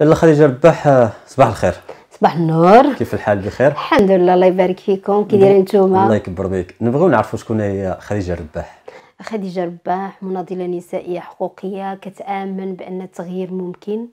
لاله خديجه رباح آه، صباح الخير صباح النور كيف الحال بخير الحمد لله الله يبارك فيكم كي دايرين نتوما الله يكبر بيك نبغيو نعرفوا شكون هي خديجه رباح خديجه رباح مناضله نسائيه حقوقيه كتامن بان التغيير ممكن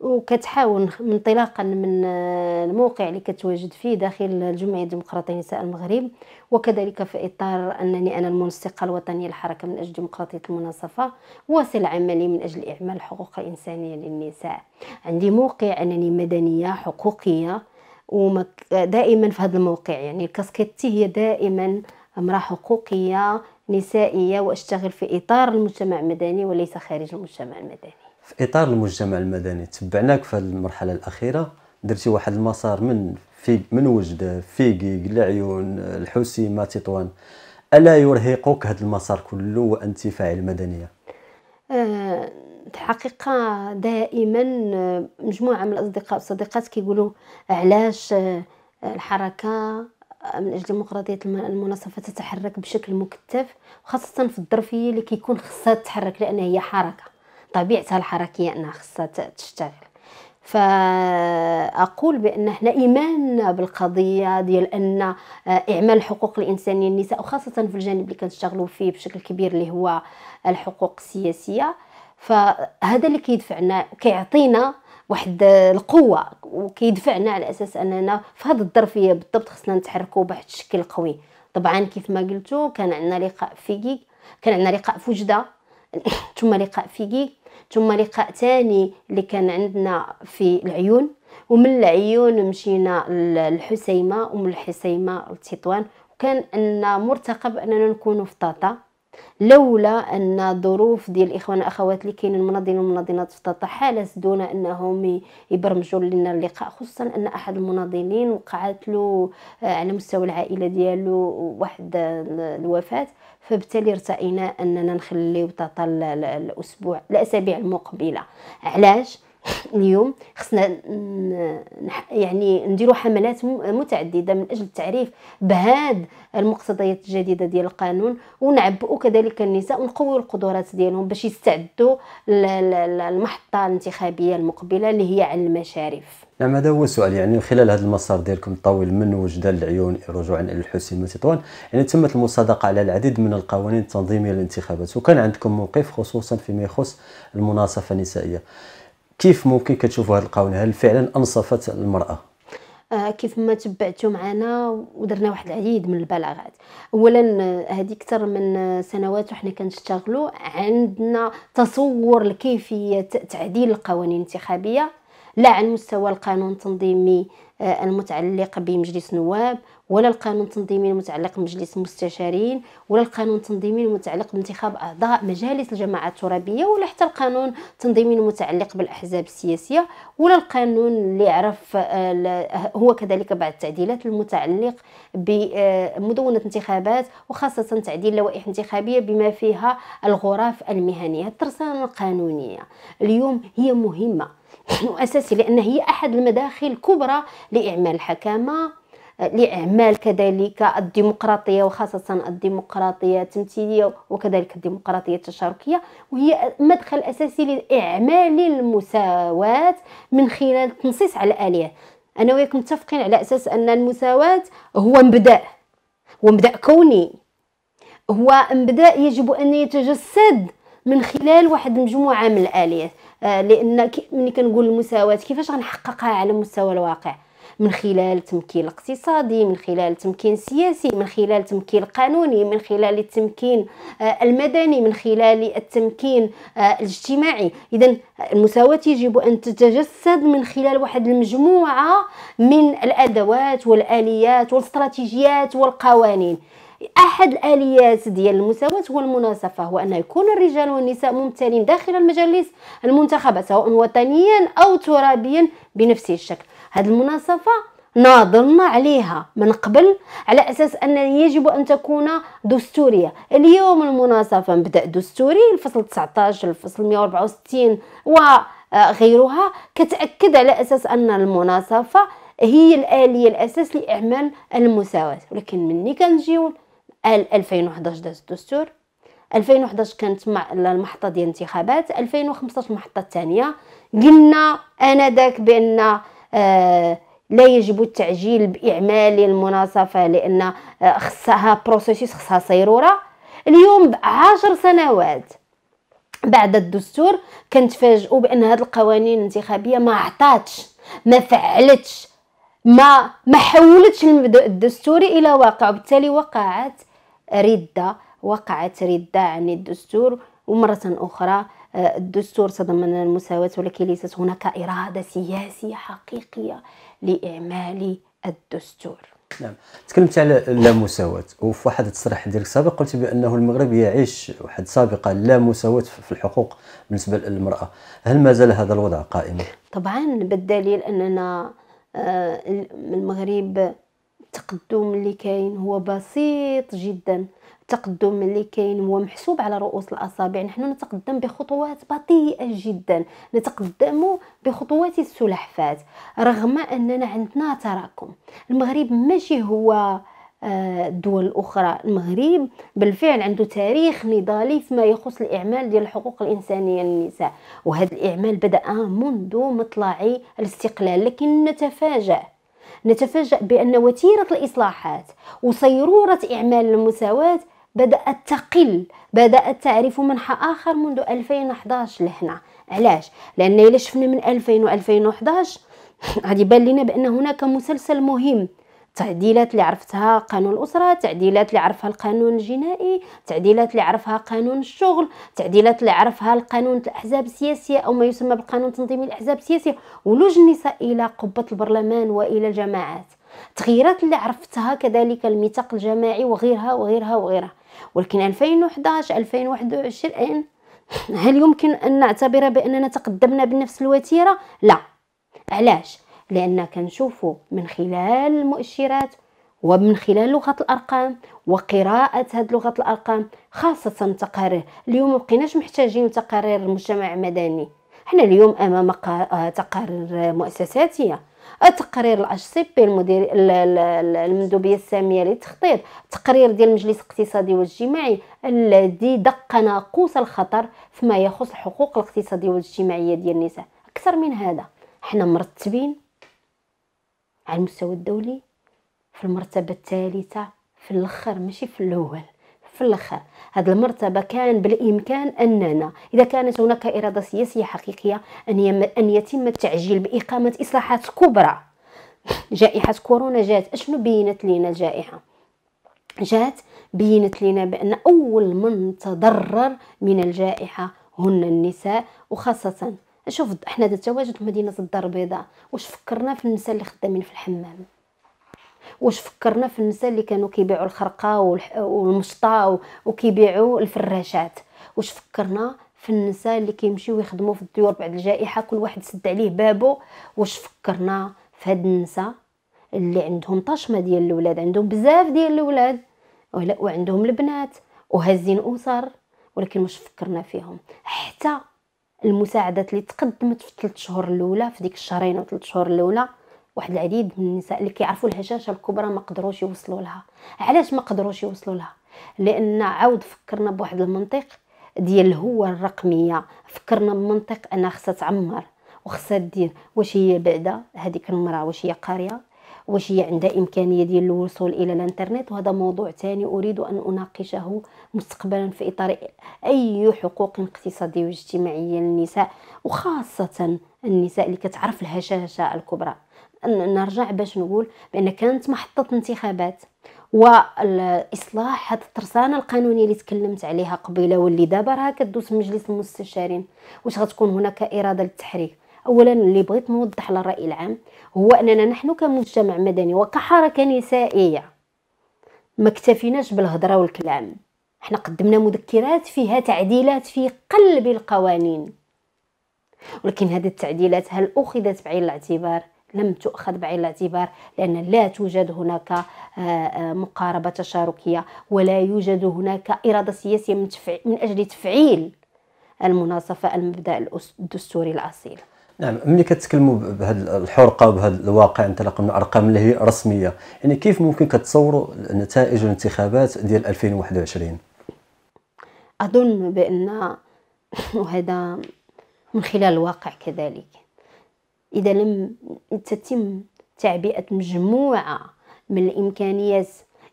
وكتحاول انطلاقا من آه، الموقع اللي كتواجد فيه داخل الجمعية الديمقراطية نساء المغرب وكذلك في إطار أنني أنا المنسقة الوطنية للحركة من أجل ديمقراطية المناصفة واصل عملي من أجل إعمال الحقوق الإنسانية للنساء عندي موقع أنني مدنية حقوقية ودائما في هذا الموقع يعني الكاسكيتي هي دائما امرأة حقوقية نسائية وأشتغل في إطار المجتمع المدني وليس خارج المجتمع المدني في اطار المجتمع المدني تبعناك في المرحله الاخيره درتي واحد المسار من في من وجده فيقي العيون الحسيمه تطوان الا يرهقك هذا المسار كله وانت فاعل مدنيه أه الحقيقه دائما آه، مجموعه من الاصدقاء والصديقات كيقولوا علاش آه، الحركه آه، من اجل ديمقراطيه المناصفه تتحرك بشكل مكثف خاصة في الظرفيه اللي كيكون خصها تتحرك لان هي حركه طبيعتها الحركيه انها خصها تشتغل فاقول بان احنا ايماننا بالقضيه ديال ان آه، اعمال حقوق الانسانيه يعني للنساء وخاصه في الجانب اللي كنشتغلوا فيه بشكل كبير اللي هو الحقوق السياسيه فهذا اللي كيدفعنا كيعطينا واحد القوه وكيدفعنا على اساس اننا في هذا الظرفيه بالضبط خصنا نتحركوا بواحد الشكل قوي طبعا كيف ما قلتو كان عندنا لقاء في كان عندنا لقاء في وجده ثم لقاء فيكي ثم لقاء ثاني اللي كان عندنا في العيون ومن العيون مشينا للحسيمه ومن الحسيمه لتطوان وكان ان مرتقب اننا نكونوا في طاطا لولا ان الظروف ديال الاخوان الاخوات اللي كاينين المناضلين والمناضلات في طنطا حالت دون انهم يبرمجوا لنا اللقاء خصوصا ان احد المناضلين وقعت له آه، على مستوى العائله ديالو واحد آه، الوفاه فبالتالي ارتئينا اننا نخليو طنطا الاسبوع الاسابيع المقبله علاش اليوم خصنا يعني نديروا حملات متعدده من اجل التعريف بهاد المقتضيات الجديده ديال القانون ونعبئوا كذلك النساء ونقويوا القدرات ديالهم باش يستعدوا للمحطه الانتخابيه المقبله اللي هي على المشارف نعم هذا هو السؤال يعني من خلال هذا المسار ديالكم الطويل من وجدة العيون رجوعا الى الحسين وتطوان يعني تمت المصادقه على العديد من القوانين التنظيميه للانتخابات وكان عندكم موقف خصوصا فيما يخص المناصفه النسائيه كيف ممكن كتشوفوا هذه القانون هل فعلا انصفت المراه آه، كيف ما تبعتوا معنا ودرنا واحد العديد من البلاغات اولا هذه آه، اكثر من آه، سنوات وحنا كنشتغلوا عندنا تصور لكيفيه تعديل القوانين الانتخابيه لا على مستوى القانون التنظيمي المتعلق بمجلس النواب ولا القانون التنظيمي المتعلق بمجلس المستشارين ولا القانون التنظيمي المتعلق بانتخاب اعضاء مجالس الجماعات الترابيه ولا حتى القانون التنظيمي المتعلق بالاحزاب السياسيه ولا القانون اللي يعرف آه، هو كذلك بعض التعديلات المتعلق بمدونه آه، انتخابات وخاصه تعديل لوائح انتخابيه بما فيها الغرف المهنيه الترسانه القانونيه اليوم هي مهمه واساسي لان هي احد المداخل الكبرى لاعمال الحكامه لإعمال كذلك الديمقراطية وخاصة الديمقراطية التمثيلية وكذلك الديمقراطية التشاركية وهي مدخل أساسي لإعمال المساواة من خلال التنصيص على الآلية أنا وياك متفقين على أساس أن المساواة هو مبدأ هو مبدأ كوني هو مبدأ يجب أن يتجسد من خلال واحد مجموعة من الآليات آه لأن ملي كنقول المساواة كيفاش غنحققها على مستوى الواقع من خلال تمكين الاقتصادي من خلال تمكين سياسي من خلال تمكين قانوني من خلال التمكين آه، المدني من خلال التمكين آه، الاجتماعي اذا المساواة يجب أن تتجسد من خلال واحد المجموعة من الأدوات والآليات والاستراتيجيات والقوانين احد الاليات ديال المساواه هو المناصفه هو ان يكون الرجال والنساء ممثلين داخل المجالس المنتخبه سواء وطنيا او ترابيا بنفس الشكل هذه المناصفه ناظرنا عليها من قبل على اساس ان يجب ان تكون دستوريه اليوم المناصفه مبدا دستوري الفصل 19 الفصل 164 وغيرها آه، كتاكد على اساس ان المناصفه هي الاليه الاساس لاعمال المساواه ولكن مني كنجيو 2011 داز الدستور 2011 كانت مع المحطه ديال الانتخابات 2015 المحطه الثانيه قلنا انذاك بان آه، لا يجب التعجيل باعمال المناصفه لان آه، خصها بروسيس خصها صيروره اليوم بعشر سنوات بعد الدستور كنتفاجئوا بان هذه القوانين الانتخابيه ما عطاتش ما فعلتش ما ما حولتش الدستوري الى واقع وبالتالي وقعت رده وقعت رده عن الدستور ومره اخرى الدستور تضمن المساواة ولكن ليست هناك إرادة سياسية حقيقية لإعمال الدستور نعم تكلمت على اللامساواة وفي واحد التصريح ديالك سابق قلت بأنه المغرب يعيش واحد سابقة لا مساواة في الحقوق بالنسبة للمرأة هل ما زال هذا الوضع قائما؟ طبعا بالدليل أننا آه، المغرب التقدم اللي كاين هو بسيط جدا التقدم اللي كاين هو محسوب على رؤوس الاصابع نحن نتقدم بخطوات بطيئه جدا نتقدم بخطوات السلحفات رغم اننا عندنا تراكم المغرب ماشي هو الدول آه، الاخرى المغرب بالفعل عنده تاريخ نضالي فيما يخص الاعمال ديال الحقوق الانسانيه للنساء وهذا الاعمال بدا منذ مطلع الاستقلال لكن نتفاجأ نتفاجأ بأن وتيرة الإصلاحات وصيرورة إعمال المساواة بدأت تقل بدأت تعرف منحى آخر منذ 2011 لهنا علاش لأن إلا شفنا من 2000 و 2011 غادي يبان لنا بأن هناك مسلسل مهم التعديلات اللي عرفتها قانون الاسره التعديلات اللي عرفها القانون الجنائي التعديلات اللي عرفها قانون الشغل التعديلات اللي عرفها القانون الاحزاب السياسيه او ما يسمى بالقانون التنظيمي الاحزاب السياسيه ولج النساء الى قبه البرلمان والى الجماعات التغييرات اللي عرفتها كذلك الميثاق الجماعي وغيرها وغيرها وغيرها ولكن 2011 2021 هل يمكن ان نعتبر باننا تقدمنا بنفس الوتيره لا علاش لان كنشوفوا من خلال المؤشرات ومن خلال لغه الارقام وقراءه هذه لغه الارقام خاصه التقارير اليوم ما بقيناش محتاجين تقارير المجتمع المدني حنا اليوم امام تقارير مؤسساتيه تقرير الاش سي بي المدير المندوبيه الساميه للتخطيط تقرير ديال المجلس الاقتصادي والاجتماعي الذي دق ناقوس الخطر فيما يخص الحقوق الاقتصاديه والاجتماعيه ديال النساء اكثر من هذا حنا مرتبين على المستوى الدولي في المرتبه الثالثه في الاخر ماشي في الاول في الاخر هذه المرتبه كان بالامكان اننا اذا كانت هناك اراده سياسيه حقيقيه ان ان يتم التعجيل باقامه اصلاحات كبرى جائحه كورونا جات اشنو بينت لنا الجائحه جات بينت لنا بان اول من تضرر من الجائحه هن النساء وخاصه شوف احنا التواجد في مدينه الدار البيضاء واش فكرنا في النساء اللي خدامين في الحمام واش فكرنا في النساء اللي كانوا كيبيعوا الخرقه والمشطه وكيبيعوا الفراشات واش فكرنا في النساء اللي كيمشيو يخدموا في الديور بعد الجائحه كل واحد سد عليه بابو واش فكرنا في هاد النساء اللي عندهم طشمه ديال الاولاد عندهم بزاف ديال الاولاد وعندهم البنات وهازين اسر ولكن واش فكرنا فيهم حتى المساعدات اللي تقدمت في 3 شهور الاولى في ديك الشهرين و 3 شهور الاولى واحد العديد من النساء اللي كيعرفوا الهشاشه الكبرى ما قدروش يوصلوا لها علاش ما قدروش يوصلوا لها لان عاود فكرنا بواحد المنطق ديال الهوة الرقميه فكرنا بمنطق انها خصها تعمر وخصها دير واش هي بعدا هذيك المراه واش هي قاريه واش هي عندها امكانيه ديال الوصول الى الانترنت وهذا موضوع ثاني اريد ان اناقشه مستقبلا في اطار اي حقوق اقتصاديه واجتماعيه للنساء وخاصه النساء اللي كتعرف الهشاشه الكبرى نرجع باش نقول بان كانت محطه انتخابات والاصلاح هاد الترسانه القانونيه اللي تكلمت عليها قبيله واللي دابا راها كدوز مجلس المستشارين واش غتكون هناك اراده للتحريك اولا اللي بغيت نوضح للراي العام هو اننا نحن كمجتمع مدني وكحركه نسائيه ما اكتفيناش بالهضره والكلام احنا قدمنا مذكرات فيها تعديلات في قلب القوانين ولكن هذه التعديلات هل اخذت بعين الاعتبار لم تؤخذ بعين الاعتبار لأن لا توجد هناك آه، آه، مقاربة تشاركية ولا يوجد هناك إرادة سياسية من أجل تفعيل المناصفة المبدأ الدستوري الأصيل نعم ملي كتكلموا بهذا الحرقه وبهذا الواقع انطلاقا من ارقام اللي هي رسميه يعني كيف ممكن كتصوروا نتائج الانتخابات ديال 2021 اظن بان وهذا من خلال الواقع كذلك اذا لم تتم تعبئه مجموعه من الامكانيات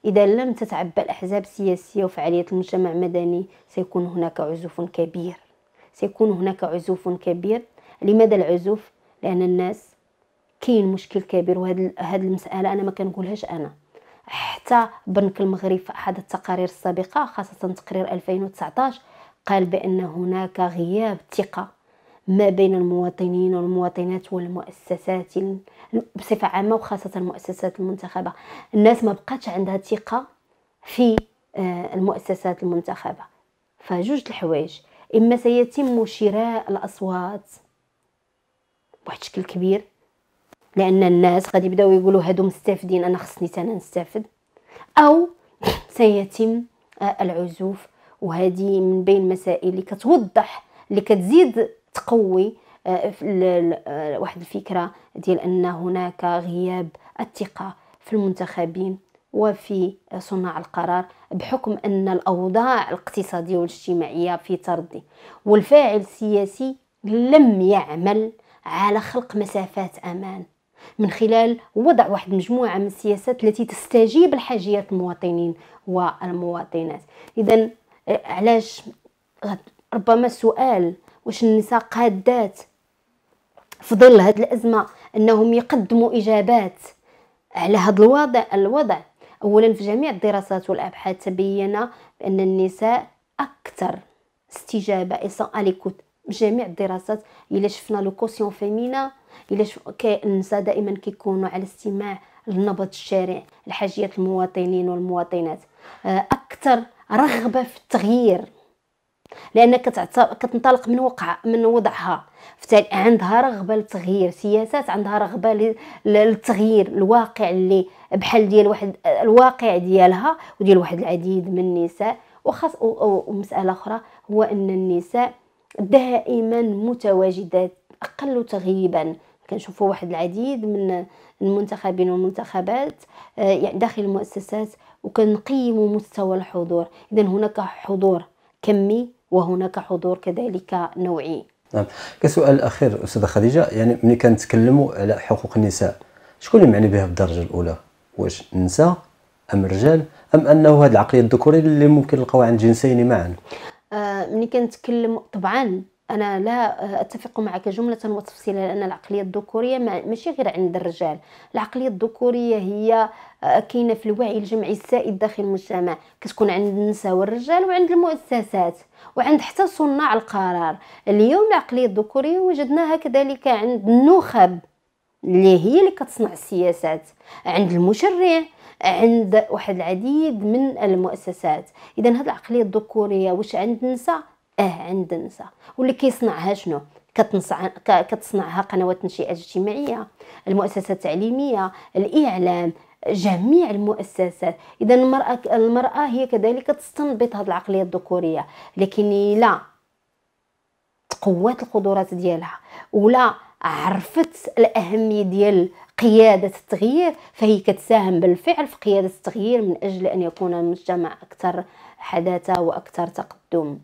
إذا لم تتعبى الأحزاب السياسية وفعالية المجتمع المدني سيكون هناك عزوف كبير سيكون هناك عزوف كبير لماذا العزوف لان الناس كاين مشكل كبير وهاد المساله انا ما كنقولهاش انا حتى بنك المغرب في احد التقارير السابقه خاصه تقرير 2019 قال بان هناك غياب ثقه ما بين المواطنين والمواطنات والمؤسسات بصفه عامه وخاصه المؤسسات المنتخبه الناس ما بقاتش عندها ثقه في آه، المؤسسات المنتخبه فجوج الحوايج اما سيتم شراء الاصوات بشكل كبير لان الناس غادي يبداو يقولوا هادو مستافدين انا خصني انا نستافد او سيتم آه، العزوف وهذه من بين المسائل اللي كتوضح اللي كتزيد تقوي آه، آه، واحد الفكره ديال ان هناك غياب الثقه في المنتخبين وفي صناع القرار بحكم ان الاوضاع الاقتصاديه والاجتماعيه في تردي والفاعل السياسي لم يعمل على خلق مسافات امان من خلال وضع واحد مجموعة من السياسات التي تستجيب لحاجيات المواطنين والمواطنات إذا آه، علاش ربما السؤال واش النساء قادات في ظل هذه الأزمة أنهم يقدموا إجابات على هذا الوضع الوضع أولا في جميع الدراسات والأبحاث تبين بأن النساء أكثر استجابة جميع الدراسات الا شفنا لو كوسيون فيمينا الا شف... النساء دائما كيكونوا على استماع لنبض الشارع لحاجيات المواطنين والمواطنات آه، اكثر رغبه في التغيير لان كتنطلق من وقع من وضعها عندها رغبه للتغيير سياسات عندها رغبه للتغيير الواقع اللي بحال ديال واحد الواقع ديالها وديال واحد العديد من النساء وخاص ومساله اخرى هو ان النساء دائما متواجدات اقل تغييبا كنشوفوا واحد العديد من المنتخبين والمنتخبات آه، يعني داخل المؤسسات وكنقيموا مستوى الحضور اذا هناك حضور كمي وهناك حضور كذلك نوعي نعم كسؤال اخر استاذه خديجه يعني ملي كنتكلموا على حقوق النساء شكون اللي معني بها بالدرجه الاولى واش النساء ام الرجال ام انه هذه العقليه الذكوريه اللي ممكن نلقاوها عند جنسين معا آه، ملي كنتكلم طبعا انا لا آه، اتفق معك جمله وتفصيلا لان العقليه الذكوريه ماشي غير عند الرجال العقليه الذكوريه هي آه، كاينه في الوعي الجمعي السائد داخل المجتمع كتكون عند النساء والرجال وعند المؤسسات وعند حتى صناع القرار اليوم العقليه الذكوريه وجدناها كذلك عند النخب اللي هي اللي كتصنع السياسات عند المشرع عند واحد العديد من المؤسسات اذا هذه العقليه الذكوريه واش عند النساء اه عند النساء واللي كيصنعها شنو كتصنعها قنوات تنشئه اجتماعيه المؤسسه التعليميه الاعلام جميع المؤسسات اذا المراه المراه هي كذلك تستنبط هذه العقليه الذكوريه لكن لا تقوات القدرات ديالها ولا عرفت الأهمية ديال قيادة التغيير فهي كتساهم بالفعل في قيادة التغيير من أجل أن يكون المجتمع أكثر حداثة وأكثر تقدم